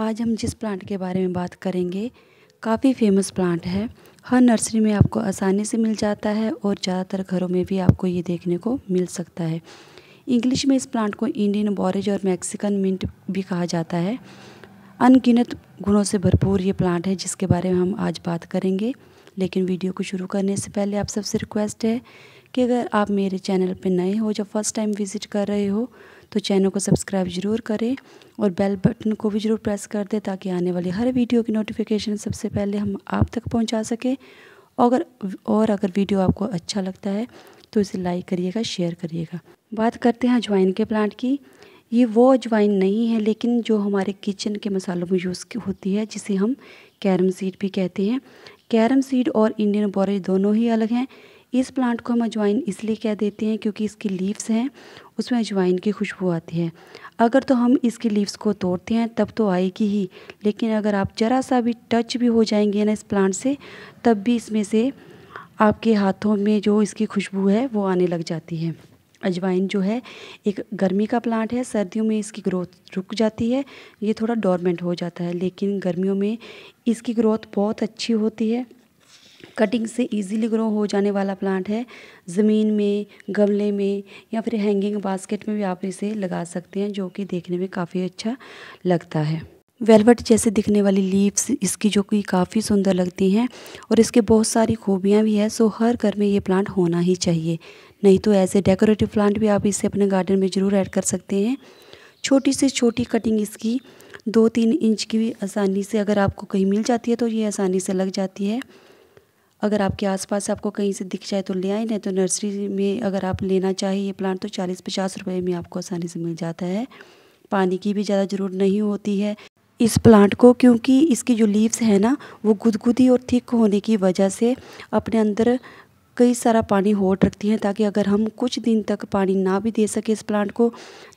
आज हम जिस प्लांट के बारे में बात करेंगे काफ़ी फेमस प्लांट है हर नर्सरी में आपको आसानी से मिल जाता है और ज़्यादातर घरों में भी आपको ये देखने को मिल सकता है इंग्लिश में इस प्लांट को इंडियन बॉरेज और मैक्सिकन मिंट भी कहा जाता है अनगिनत गुणों से भरपूर ये प्लांट है जिसके बारे में हम आज बात करेंगे लेकिन वीडियो को शुरू करने से पहले आप सबसे रिक्वेस्ट है कि अगर आप मेरे चैनल पर नए हो जब फर्स्ट टाइम विज़िट कर रहे हो तो चैनल को सब्सक्राइब ज़रूर करें और बेल बटन को भी ज़रूर प्रेस कर दें ताकि आने वाली हर वीडियो की नोटिफिकेशन सबसे पहले हम आप तक पहुंचा सकें अगर और अगर वीडियो आपको अच्छा लगता है तो इसे लाइक करिएगा शेयर करिएगा बात करते हैं अजवाइन के प्लांट की ये वो अजवाइन नहीं है लेकिन जो हमारे किचन के मसालों में यूज़ होती है जिसे हम कैरम सीड भी कहते हैं कैरम सीड और इंडियन बॉरेज दोनों ही अलग हैं इस प्लांट को हम अजवाइन इसलिए कह देते हैं क्योंकि इसकी लीव्स हैं उसमें अजवाइन की खुशबू आती है अगर तो हम इसकी लीव्स को तोड़ते हैं तब तो आएगी ही लेकिन अगर आप ज़रा सा भी टच भी हो जाएंगे ना इस प्लांट से तब भी इसमें से आपके हाथों में जो इसकी खुशबू है वो आने लग जाती है अजवाइन जो है एक गर्मी का प्लांट है सर्दियों में इसकी ग्रोथ रुक जाती है ये थोड़ा डॉर्मेंट हो जाता है लेकिन गर्मियों में इसकी ग्रोथ बहुत अच्छी होती है कटिंग से इजीली ग्रो हो जाने वाला प्लांट है ज़मीन में गमले में या फिर हैंगिंग बास्केट में भी आप इसे लगा सकते हैं जो कि देखने में काफ़ी अच्छा लगता है वेलवेट जैसे दिखने वाली लीव्स इसकी जो कि काफ़ी सुंदर लगती हैं और इसके बहुत सारी खूबियाँ भी हैं सो हर घर में ये प्लांट होना ही चाहिए नहीं तो ऐसे डेकोरेटिव प्लांट भी आप इसे अपने गार्डन में ज़रूर ऐड कर सकते हैं छोटी से छोटी कटिंग इसकी दो तीन इंच की भी आसानी से अगर आपको कहीं मिल जाती है तो ये आसानी से लग जाती है अगर आपके आसपास आपको कहीं से दिख जाए तो ले आए नहीं तो नर्सरी में अगर आप लेना चाहें ये प्लांट तो चालीस पचास रुपये में आपको आसानी से मिल जाता है पानी की भी ज़्यादा ज़रूरत नहीं होती है इस प्लांट को क्योंकि इसकी जो लीव्स है ना वो गुदगुदी और थिक होने की वजह से अपने अंदर कई सारा पानी होट रखती हैं ताकि अगर हम कुछ दिन तक पानी ना भी दे सके इस प्लांट को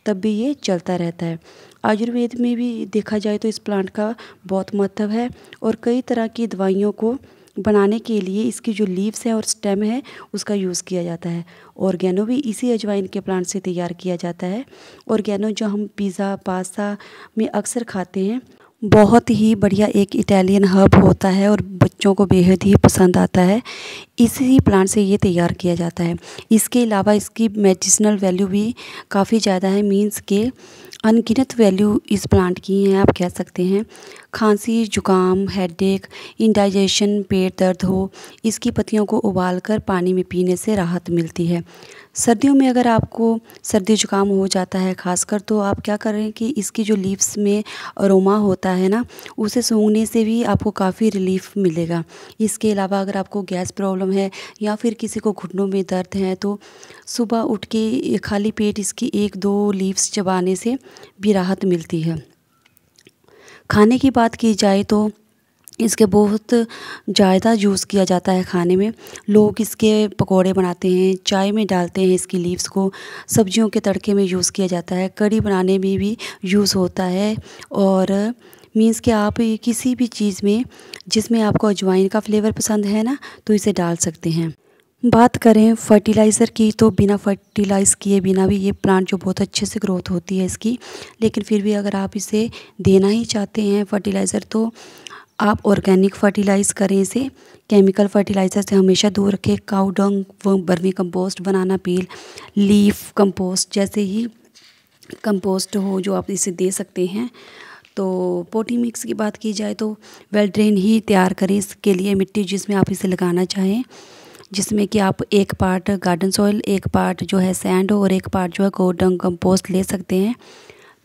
तब भी ये चलता रहता है आयुर्वेद में भी देखा जाए तो इस प्लांट का बहुत महत्व है और कई तरह की दवाइयों को बनाने के लिए इसकी जो लीव्स है और स्टेम है उसका यूज़ किया जाता है ऑर्गेनो भी इसी अजवाइन के प्लांट से तैयार किया जाता है ऑर्गेनो जो हम पिज़्ज़ा पास्ता में अक्सर खाते हैं बहुत ही बढ़िया एक इटालियन हर्ब होता है और बच्चों को बेहद ही पसंद आता है इसी प्लांट से ये तैयार किया जाता है इसके अलावा इसकी मेडिसिनल वैल्यू भी काफ़ी ज़्यादा है मींस के अनगिनत वैल्यू इस प्लांट की हैं आप कह सकते हैं खांसी जुकाम हेडेक इनडाइजेशन पेट दर्द हो इसकी पत्तियों को उबालकर पानी में पीने से राहत मिलती है सर्दियों में अगर आपको सर्दी जुकाम हो जाता है खासकर तो आप क्या करें कि इसकी जो लीव्स में अरोमा होता है ना उसे सूंघने से भी आपको काफ़ी रिलीफ मिलेगा इसके अलावा अगर आपको गैस प्रॉब्लम है या फिर किसी को घुटनों में दर्द है तो सुबह उठ के खाली पेट इसकी एक दो लीव्स चबाने से भी राहत मिलती है खाने की बात की जाए तो इसके बहुत ज़्यादा यूज़ किया जाता है खाने में लोग इसके पकोड़े बनाते हैं चाय में डालते हैं इसकी लीव्स को सब्जियों के तड़के में यूज़ किया जाता है कड़ी बनाने में भी यूज़ होता है और मीन्स कि आप किसी भी चीज़ में जिसमें आपको अजवाइन का फ्लेवर पसंद है ना तो इसे डाल सकते हैं बात करें फर्टिलाइज़र की तो बिना फर्टिलाइज़ किए बिना भी ये प्लांट जो बहुत अच्छे से ग्रोथ होती है इसकी लेकिन फिर भी अगर आप इसे देना ही चाहते हैं फर्टिलाइज़र तो आप ऑर्गेनिक फर्टिलाइज़ करें इसे केमिकल फर्टिलाइज़र से हमेशा दूर रखें काउडंग व vermicompost banana peel leaf compost जैसे ही कंपोस्ट हो जो आप इसे दे सकते हैं तो पोटी मिक्स की बात की जाए तो वेल ड्रेन ही तैयार करें इसके लिए मिट्टी जिसमें आप इसे लगाना चाहें जिसमें कि आप एक पार्ट गार्डन सॉइल एक पार्ट जो है सैंड और एक पार्ट जो है गोडन कंपोस्ट ले सकते हैं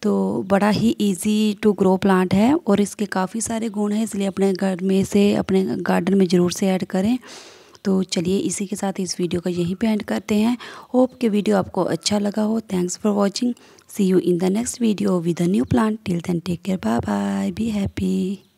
तो बड़ा ही इजी टू ग्रो प्लांट है और इसके काफ़ी सारे गुण हैं इसलिए अपने घर में से अपने गार्डन में ज़रूर से ऐड करें तो चलिए इसी के साथ इस वीडियो का यहीं पे एंड करते हैं होप के वीडियो आपको अच्छा लगा हो thanks for watching see you in the next video with a new plant till then take care bye bye be happy